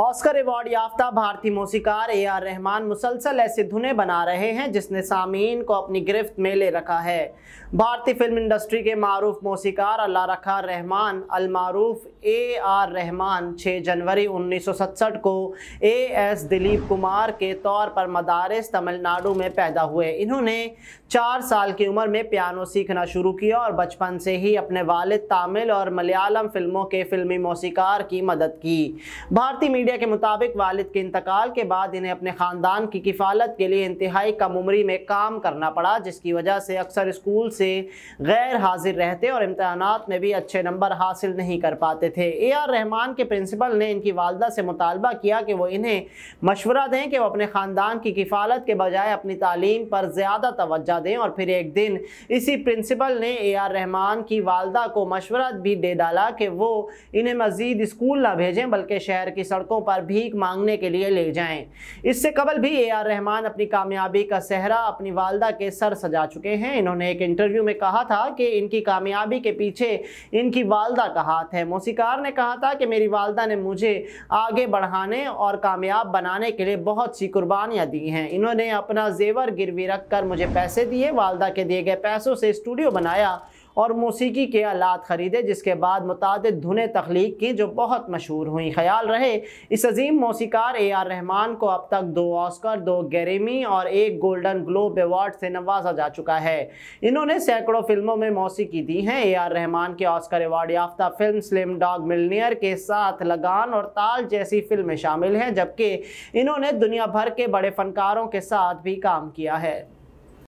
Oscar award याफ्ता भारतीय मौसीकार ए R Rahman मुसलसल ऐसे धुने बना रहे हैं जिसने सामीन को अपनी गिरफ्त में ले रखा है भारतीय फिल्म इंडस्ट्री के मरूफ मौसीकार अल्लाह रखा रहमान अलमारूफ ए आर रहमान 6 जनवरी 1967 को ए एस दिलीप कुमार के तौर पर मदारस तमिलनाडु में पैदा हुए इन्होंने चार साल की उम्र में पियानो सीखना शुरू किया और बचपन से ही अपने वालिद तमिल और मलयालम फिल्मों के फिल्मी मौसीकार की मदद की भारतीय मीडिया के मुताबिक वालिद के इंतकाल के बाद इन्हें अपने ख़ानदान की किफ़ालत के लिए इंतहाई कम उम्री में काम करना पड़ा जिसकी वजह से अक्सर स्कूल से गैर हाजिर रहते और इम्तहान में भी अच्छे नंबर हासिल नहीं कर पाते थे ए आर रहमान के प्रिंसिपल ने इनकी वालदा से मुतालबा किया कि वह इन्हें मशवरा दें कि वह अपने ख़ानदान की किफ़ालत के बजाय अपनी तालीम पर ज़्यादा तोज्जा दें और फिर एक दिन इसी प्रिंसिपल ने ए आर रहमान की वालदा को मशवरा भी दे डाला कि वो इन्हें मज़ीद स्कूल ना भेजें बल्कि शहर की सड़कों सड़कों पर भीख मांगने के लिए ले जाएं इससे कबल भी ए आर रहमान अपनी कामयाबी का सहरा अपनी वालदा के सर सजा चुके हैं इन्होंने एक इंटरव्यू में कहा था कि इनकी कामयाबी के पीछे इनकी वालदा का हाथ है मौसीकार ने कहा था कि मेरी वालदा ने मुझे आगे बढ़ाने और कामयाब बनाने के लिए बहुत सी कुर्बानियाँ दी हैं इन्होंने अपना जेवर गिरवी रख कर मुझे पैसे दिए वालदा के दिए गए पैसों से स्टूडियो बनाया और मौसीकी के आलात ख़रीदे जिसके बाद मुतद धुने तख्लीक की जो बहुत मशहूर हुई ख्याल रहे इस अजीम मौसीकार ए आर रहमान को अब तक दो ऑस्कर दो गैरेमी और एक गोल्डन ग्लोब एवार्ड से नवाजा जा चुका है इन्होंने सैकड़ों फिल्मों में मौसीकी दी हैं ए आर रहमान के ऑस्कर एवार्ड याफ्ता फिल्म स्लिम डॉग मिलनियर के साथ लगान और ताल जैसी फिल्में शामिल हैं जबकि इन्होंने दुनिया भर के बड़े फनकारों के साथ भी काम किया है